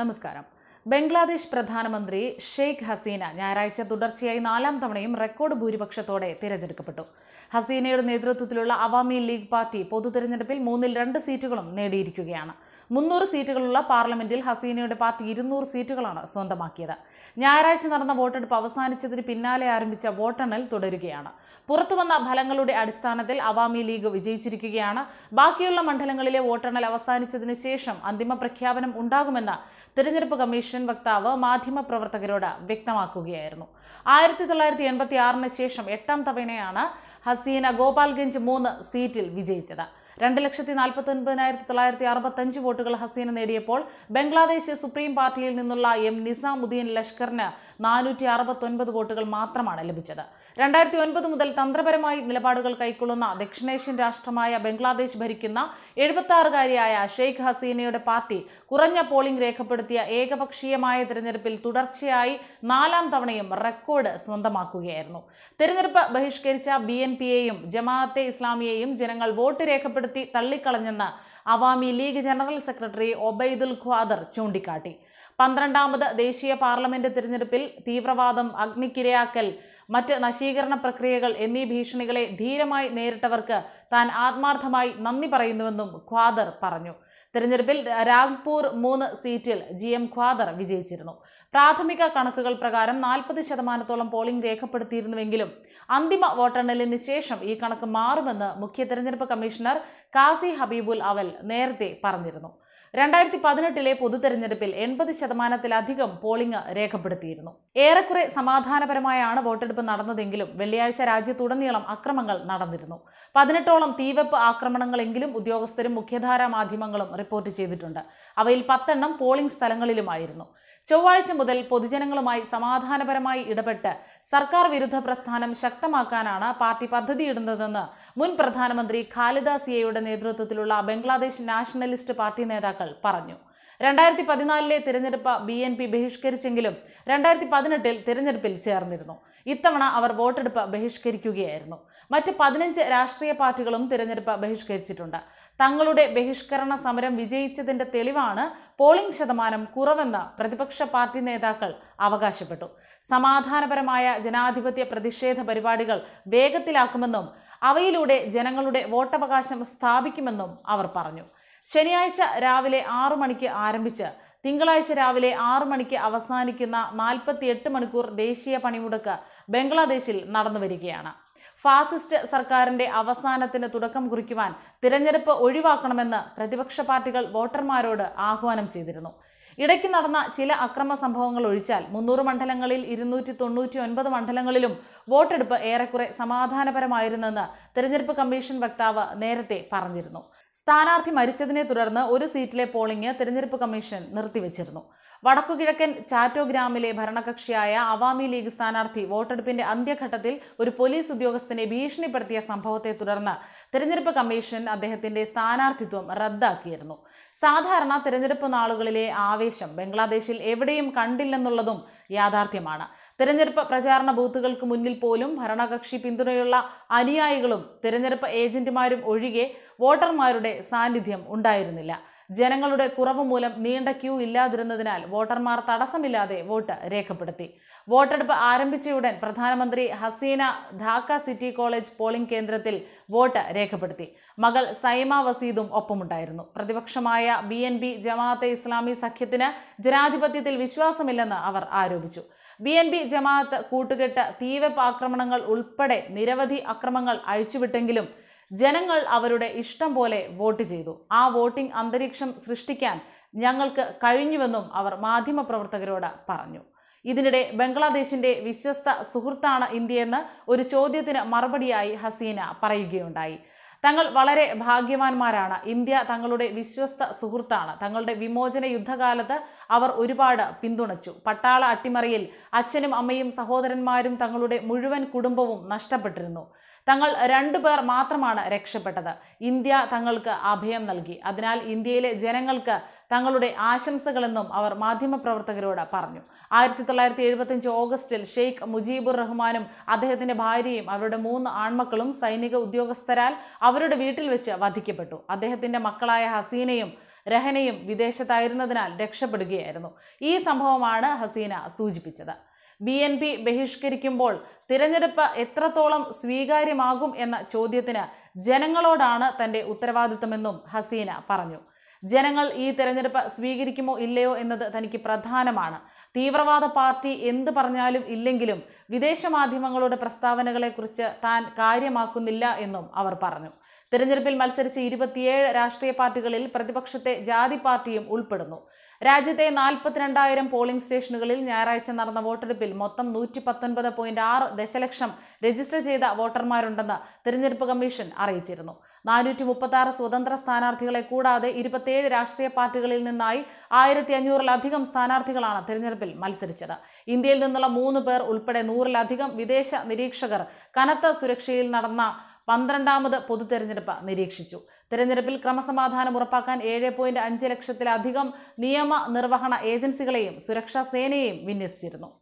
നമസ്കാരം ബംഗ്ലാദേശ് പ്രധാനമന്ത്രി ഷെയ്ഖ് ഹസീന ഞായറാഴ്ച തുടർച്ചയായി നാലാം തവണയും റെക്കോർഡ് ഭൂരിപക്ഷത്തോടെ തിരഞ്ഞെടുക്കപ്പെട്ടു ഹസീനയുടെ നേതൃത്വത്തിലുള്ള അവാമി ലീഗ് പാർട്ടി പൊതു തിരഞ്ഞെടുപ്പിൽ മൂന്നിൽ രണ്ട് സീറ്റുകളും നേടിയിരിക്കുകയാണ് മുന്നൂറ് സീറ്റുകളുള്ള പാർലമെന്റിൽ ഹസീനയുടെ പാർട്ടി ഇരുന്നൂറ് സീറ്റുകളാണ് സ്വന്തമാക്കിയത് ഞായറാഴ്ച നടന്ന വോട്ടെടുപ്പ് അവസാനിച്ചതിന് പിന്നാലെ ആരംഭിച്ച വോട്ടെണ്ണൽ തുടരുകയാണ് പുറത്തുവന്ന ഫലങ്ങളുടെ അടിസ്ഥാനത്തിൽ അവാമി ലീഗ് വിജയിച്ചിരിക്കുകയാണ് ബാക്കിയുള്ള മണ്ഡലങ്ങളിലെ വോട്ടെണ്ണൽ അവസാനിച്ചതിന് ശേഷം അന്തിമ പ്രഖ്യാപനം ഉണ്ടാകുമെന്ന് തിരഞ്ഞെടുപ്പ് കമ്മീഷൻ കമ്മീഷൻ വക്താവ് മാധ്യമപ്രവർത്തകരോട് വ്യക്തമാക്കുകയായിരുന്നു ആയിരത്തി തൊള്ളായിരത്തി എൺപത്തി ആറിന് ശേഷം എട്ടാം തവണയാണ് ഹസീന ഗോപാൽഗഞ്ച് മൂന്ന് സീറ്റിൽ വിജയിച്ചത് രണ്ട് ലക്ഷത്തി നാൽപ്പത്തി ഒൻപതിനായിരത്തി തൊള്ളായിരത്തി അറുപത്തഞ്ച് വോട്ടുകൾ ഹസീന നേടിയപ്പോൾ ബംഗ്ലാദേശ് സുപ്രീം പാർട്ടിയിൽ നിന്നുള്ള എം നിസാമുദ്ദീൻ ലഷ്കറിന് നാനൂറ്റി അറുപത്തൊൻപത് വോട്ടുകൾ മാത്രമാണ് ലഭിച്ചത് രണ്ടായിരത്തി ഒൻപത് മുതൽ തന്ത്രപരമായി നിലപാടുകൾ കൈക്കൊള്ളുന്ന ദക്ഷിണേഷ്യൻ രാഷ്ട്രമായ ബംഗ്ലാദേശ് ഭരിക്കുന്ന എഴുപത്തി ആറുകാരിയായ ഷെയ്ഖ് ഹസീനയുടെ പാർട്ടി കുറഞ്ഞ പോളിംഗ് രേഖപ്പെടുത്തിയ ഏകപക്ഷീയ രാഷ്ട്രീയമായ തിരഞ്ഞെടുപ്പിൽ തുടർച്ചയായി നാലാം തവണയും റെക്കോർഡ് സ്വന്തമാക്കുകയായിരുന്നു തിരഞ്ഞെടുപ്പ് ബഹിഷ്കരിച്ച ബി എൻ എയും ജമാഅത്തെ ഇസ്ലാമിയെയും ജനങ്ങൾ വോട്ട് രേഖപ്പെടുത്തി തള്ളിക്കളഞ്ഞെന്ന് Awami League general secretary Obaidul Quader ചൂണ്ടിക്കാട്ടി പന്ത്രണ്ടാമത് ദേശീയ പാർലമെന്റ് തിരഞ്ഞെടുപ്പിൽ തീവ്രവാദം അഗ്നിക്കിരയാക്കൽ മറ്റ് നശീകരണ പ്രക്രിയകൾ എന്നീ ഭീഷണികളെ ധീരമായി നേരിട്ടവർക്ക് താൻ ആത്മാർത്ഥമായി നന്ദി പറയുന്നുവെന്നും ഖ്വാദർ പറഞ്ഞു തിരഞ്ഞെടുപ്പിൽ രാഗ്പൂർ മൂന്ന് സീറ്റിൽ ജി എം ഖ്വാദർ വിജയിച്ചിരുന്നു പ്രാഥമിക കണക്കുകൾ പ്രകാരം നാൽപ്പത് ശതമാനത്തോളം പോളിംഗ് രേഖപ്പെടുത്തിയിരുന്നുവെങ്കിലും അന്തിമ വോട്ടെണ്ണലിന് ശേഷം ഈ കണക്ക് മാറുമെന്ന് മുഖ്യ തെരഞ്ഞെടുപ്പ് കമ്മീഷണർ കാസി ഹബീബുൽ അവൽ നേരത്തെ പറഞ്ഞിരുന്നു രണ്ടായിരത്തി പതിനെട്ടിലെ പൊതുതെരഞ്ഞെടുപ്പിൽ എൺപത് ശതമാനത്തിലധികം പോളിംഗ് രേഖപ്പെടുത്തിയിരുന്നു ഏറെക്കുറെ സമാധാനപരമായാണ് വോട്ടെടുപ്പ് നടന്നതെങ്കിലും വെള്ളിയാഴ്ച രാജ്യത്തുടനീളം അക്രമങ്ങൾ നടന്നിരുന്നു പതിനെട്ടോളം തീവെപ്പ് ആക്രമണങ്ങളെങ്കിലും ഉദ്യോഗസ്ഥരും മുഖ്യധാരാ മാധ്യമങ്ങളും റിപ്പോർട്ട് ചെയ്തിട്ടുണ്ട് അവയിൽ പത്തെണ്ണം പോളിംഗ് സ്ഥലങ്ങളിലുമായിരുന്നു ചൊവ്വാഴ്ച മുതൽ പൊതുജനങ്ങളുമായി സമാധാനപരമായി ഇടപെട്ട് സർക്കാർ വിരുദ്ധ പ്രസ്ഥാനം ശക്തമാക്കാനാണ് പാർട്ടി പദ്ധതിയിടുന്നതെന്ന് മുൻ പ്രധാനമന്ത്രി ഖാലിദാസിയയുടെ നേതൃത്വത്തിലുള്ള ബംഗ്ലാദേശ് നാഷണലിസ്റ്റ് പാർട്ടി നേതാക്കൾ പറഞ്ഞു രണ്ടായിരത്തി പതിനാലിലെ തിരഞ്ഞെടുപ്പ് ബി എൻ പി ബഹിഷ്കരിച്ചെങ്കിലും രണ്ടായിരത്തി പതിനെട്ടിൽ തിരഞ്ഞെടുപ്പിൽ ചേർന്നിരുന്നു ഇത്തവണ അവർ വോട്ടെടുപ്പ് ബഹിഷ്കരിക്കുകയായിരുന്നു മറ്റ് പതിനഞ്ച് രാഷ്ട്രീയ പാർട്ടികളും തിരഞ്ഞെടുപ്പ് ബഹിഷ്കരിച്ചിട്ടുണ്ട് തങ്ങളുടെ ബഹിഷ്കരണ സമരം വിജയിച്ചതിന്റെ തെളിവാണ് പോളിംഗ് ശതമാനം കുറവെന്ന് പ്രതിപക്ഷ പാർട്ടി നേതാക്കൾ അവകാശപ്പെട്ടു സമാധാനപരമായ ജനാധിപത്യ പ്രതിഷേധ പരിപാടികൾ വേഗത്തിലാക്കുമെന്നും അവയിലൂടെ ജനങ്ങളുടെ വോട്ടവകാശം സ്ഥാപിക്കുമെന്നും അവർ പറഞ്ഞു ശനിയാഴ്ച രാവിലെ ആറു മണിക്ക് ആരംഭിച്ച് തിങ്കളാഴ്ച രാവിലെ ആറു മണിക്ക് അവസാനിക്കുന്ന നാൽപ്പത്തിയെട്ട് മണിക്കൂർ ദേശീയ പണിമുടക്ക് ബംഗ്ലാദേശിൽ നടന്നു വരികയാണ് ഫാസിസ്റ്റ് സർക്കാരിന്റെ അവസാനത്തിന് തുടക്കം കുറിക്കുവാൻ തിരഞ്ഞെടുപ്പ് ഒഴിവാക്കണമെന്ന് പ്രതിപക്ഷ പാർട്ടികൾ വോട്ടർമാരോട് ആഹ്വാനം ചെയ്തിരുന്നു ഇടയ്ക്ക് നടന്ന ചില അക്രമ സംഭവങ്ങൾ ഒഴിച്ചാൽ മുന്നൂറ് മണ്ഡലങ്ങളിൽ ഇരുന്നൂറ്റി തൊണ്ണൂറ്റി ഒൻപത് മണ്ഡലങ്ങളിലും വോട്ടെടുപ്പ് ഏറെക്കുറെ സമാധാനപരമായിരുന്നെന്ന് തെരഞ്ഞെടുപ്പ് കമ്മീഷൻ വക്താവ് നേരത്തെ പറഞ്ഞിരുന്നു സ്ഥാനാർത്ഥി മരിച്ചതിനെ തുടർന്ന് ഒരു സീറ്റിലെ പോളിംഗ് തെരഞ്ഞെടുപ്പ് കമ്മീഷൻ നിർത്തിവച്ചിരുന്നു വടക്കുകിഴക്കൻ ചാറ്റോ ഗ്രാമിലെ ഭരണകക്ഷിയായ അവാമി ലീഗ് സ്ഥാനാർത്ഥി വോട്ടെടുപ്പിന്റെ അന്ത്യഘട്ടത്തിൽ ഒരു പോലീസ് ഉദ്യോഗസ്ഥനെ ഭീഷണിപ്പെടുത്തിയ സംഭവത്തെ തുടർന്ന് തെരഞ്ഞെടുപ്പ് കമ്മീഷൻ അദ്ദേഹത്തിന്റെ സ്ഥാനാർത്ഥിത്വം റദ്ദാക്കിയിരുന്നു സാധാരണ തെരഞ്ഞെടുപ്പ് നാളുകളിലെ ആവേശം ബംഗ്ലാദേശിൽ എവിടെയും കണ്ടില്ലെന്നുള്ളതും യാഥാർത്ഥ്യമാണ് തെരഞ്ഞെടുപ്പ് പ്രചാരണ ബൂത്തുകൾക്ക് മുന്നിൽ പോലും ഭരണകക്ഷി പിന്തുണയുള്ള അനുയായികളും തെരഞ്ഞെടുപ്പ് ഏജന്റുമാരും ഒഴികെ വോട്ടർമാരുടെ സാന്നിധ്യം ഉണ്ടായിരുന്നില്ല ജനങ്ങളുടെ കുറവ് മൂലം നീണ്ട ക്യൂ ഇല്ലാതിരുന്നതിനാൽ വോട്ടർമാർ തടസ്സമില്ലാതെ വോട്ട് രേഖപ്പെടുത്തി വോട്ടെടുപ്പ് ആരംഭിച്ചയുടൻ പ്രധാനമന്ത്രി Hasina Dhaka city college polling കേന്ദ്രത്തിൽ വോട്ട് രേഖപ്പെടുത്തി മകൾ സൈമ വസീദും ഒപ്പമുണ്ടായിരുന്നു പ്രതിപക്ഷമായ B N P Jamaat Islami സഖ്യത്തിന് ജനാധിപത്യത്തിൽ വിശ്വാസമില്ലെന്ന് അവർ ആരോപിച്ചു ബി എൻ ബി ജമാഅത്ത് കൂട്ടുകെട്ട് തീവ്രപാക്രമണങ്ങൾ ഉൾപ്പെടെ നിരവധി അക്രമങ്ങൾ അഴിച്ചുവിട്ടെങ്കിലും ജനങ്ങൾ അവരുടെ ഇഷ്ടം പോലെ വോട്ട് ചെയ്തു ആ വോട്ടിംഗ് അന്തരീക്ഷം സൃഷ്ടിക്കാൻ ഞങ്ങൾക്ക് കഴിഞ്ഞുവെന്നും അവർ മാധ്യമപ്രവർത്തകരോട് പറഞ്ഞു ഇതിനിടെ ബംഗ്ലാദേശിന്റെ വിശ്വസ്ത സുഹൃത്താണ് ഇന്ത്യയെന്ന് ഒരു ചോദ്യത്തിന് മറുപടിയായി ഹസീന പറയുകയുണ്ടായി തങ്ങൾ വളരെ ഭാഗ്യവാന്മാരാണ് ഇന്ത്യ തങ്ങളുടെ വിശ്വസ്ത സുഹൃത്താണ് തങ്ങളുടെ വിമോചന യുദ്ധകാലത്ത് അവർ ഒരുപാട് പിന്തുണച്ചു പട്ടാള അട്ടിമറിയിൽ അച്ഛനും അമ്മയും സഹോദരന്മാരും തങ്ങളുടെ മുഴുവൻ കുടുംബവും നഷ്ടപ്പെട്ടിരുന്നു തങ്ങൾ രണ്ടു പേർ മാത്രമാണ് രക്ഷപ്പെട്ടത് ഇന്ത്യ തങ്ങൾക്ക് അഭയം നൽകി അതിനാൽ ഇന്ത്യയിലെ ജനങ്ങൾക്ക് തങ്ങളുടെ ആശംസകളെന്നും അവർ മാധ്യമപ്രവർത്തകരോട് പറഞ്ഞു ആയിരത്തി തൊള്ളായിരത്തി എഴുപത്തിയഞ്ച് ഓഗസ്റ്റിൽ ഷെയ്ഖ് മുജീബുർ റഹ്മാനും അദ്ദേഹത്തിന്റെ ഭാര്യയും അവരുടെ മൂന്ന് ആൺമക്കളും സൈനിക ഉദ്യോഗസ്ഥരാൽ അവരുടെ വീട്ടിൽ വെച്ച് വധിക്കപ്പെട്ടു അദ്ദേഹത്തിന്റെ മക്കളായ ഹസീനയും രഹനയും വിദേശത്തായിരുന്നതിനാൽ രക്ഷപ്പെടുകയായിരുന്നു ഈ സംഭവമാണ് ഹസീന സൂചിപ്പിച്ചത് ബി എൻ പി ബഹിഷ്കരിക്കുമ്പോൾ തിരഞ്ഞെടുപ്പ് എത്രത്തോളം സ്വീകാര്യമാകും എന്ന ചോദ്യത്തിന് ജനങ്ങളോടാണ് തന്റെ ഉത്തരവാദിത്തമെന്നും ഹസീന പറഞ്ഞു ജനങ്ങൾ ഈ തെരഞ്ഞെടുപ്പ് സ്വീകരിക്കുമോ ഇല്ലയോ എന്നത് തനിക്ക് പ്രധാനമാണ് തീവ്രവാദ പാർട്ടി എന്ത് പറഞ്ഞാലും ഇല്ലെങ്കിലും വിദേശ മാധ്യമങ്ങളുടെ പ്രസ്താവനകളെക്കുറിച്ച് താൻ കാര്യമാക്കുന്നില്ല എന്നും അവർ പറഞ്ഞു തെരഞ്ഞെടുപ്പിൽ മത്സരിച്ച ഇരുപത്തിയേഴ് രാഷ്ട്രീയ പാർട്ടികളിൽ പ്രതിപക്ഷത്തെ ജാതി പാർട്ടിയും ഉൾപ്പെടുന്നു രാജ്യത്തെ നാൽപ്പത്തിരണ്ടായിരം പോളിംഗ് സ്റ്റേഷനുകളിൽ ഞായറാഴ്ച നടന്ന വോട്ടെടുപ്പിൽ മൊത്തം നൂറ്റി പത്തൊൻപത് പോയിന്റ് ആറ് ദശലക്ഷം രജിസ്റ്റർ ചെയ്ത വോട്ടർമാരുണ്ടെന്ന് തിരഞ്ഞെടുപ്പ് കമ്മീഷൻ അറിയിച്ചിരുന്നു നാനൂറ്റി മുപ്പത്തി ആറ് സ്വതന്ത്ര സ്ഥാനാർത്ഥികളെ കൂടാതെ ഇരുപത്തിയേഴ് രാഷ്ട്രീയ പാർട്ടികളിൽ നിന്നായി ആയിരത്തി അഞ്ഞൂറിലധികം സ്ഥാനാർത്ഥികളാണ് തിരഞ്ഞെടുപ്പിൽ മത്സരിച്ചത് ഇന്ത്യയിൽ നിന്നുള്ള മൂന്ന് പേർ ഉൾപ്പെടെ നൂറിലധികം വിദേശ നിരീക്ഷകർ കനത്ത സുരക്ഷയിൽ നടന്ന പന്ത്രണ്ടാമത് പൊതു തെരഞ്ഞെടുപ്പ് നിരീക്ഷിച്ചു തെരഞ്ഞെടുപ്പിൽ ക്രമസമാധാനം ഉറപ്പാക്കാൻ ഏഴ് പോയിന്റ് അഞ്ച് ലക്ഷത്തിലധികം നിയമ നിർവഹണ ഏജൻസികളെയും സുരക്ഷാ സേനയെയും വിന്യസിച്ചിരുന്നു